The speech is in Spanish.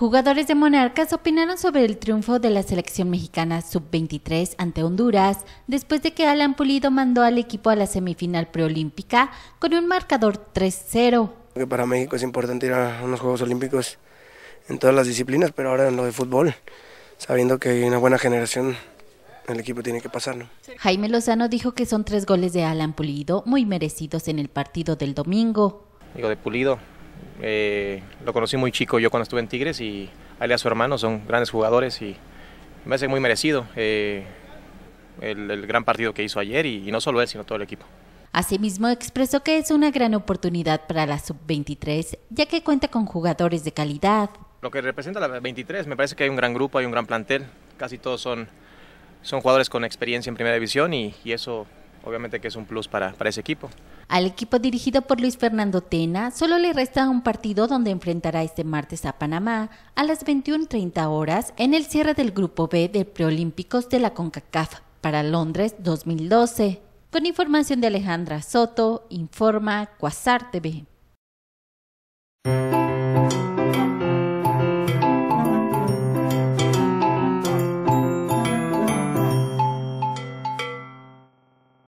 Jugadores de Monarcas opinaron sobre el triunfo de la selección mexicana sub-23 ante Honduras después de que Alan Pulido mandó al equipo a la semifinal preolímpica con un marcador 3-0. Para México es importante ir a unos Juegos Olímpicos en todas las disciplinas, pero ahora en lo de fútbol, sabiendo que hay una buena generación, el equipo tiene que pasarlo. Jaime Lozano dijo que son tres goles de Alan Pulido muy merecidos en el partido del domingo. Digo, de Pulido, eh, lo conocí muy chico yo cuando estuve en Tigres y a su hermano son grandes jugadores y me hace muy merecido eh, el, gran partido que hizo ayer y, no solo él, sino todo el equipo. Asimismo, expresó que es una gran oportunidad para la sub-23, ya que cuenta con jugadores de calidad. Lo que representa la 23, me parece que hay un gran grupo, hay un gran plantel, casi todos son, son jugadores con experiencia en primera división y eso obviamente que es un plus para, para ese equipo. Al equipo dirigido por Luis Fernando Tena solo le resta un partido donde enfrentará este martes a Panamá a las 21.30 horas en el cierre del Grupo B de Preolímpicos de la CONCACAF para Londres 2012. Con información de Alejandra Soto, informa Cuasar TV.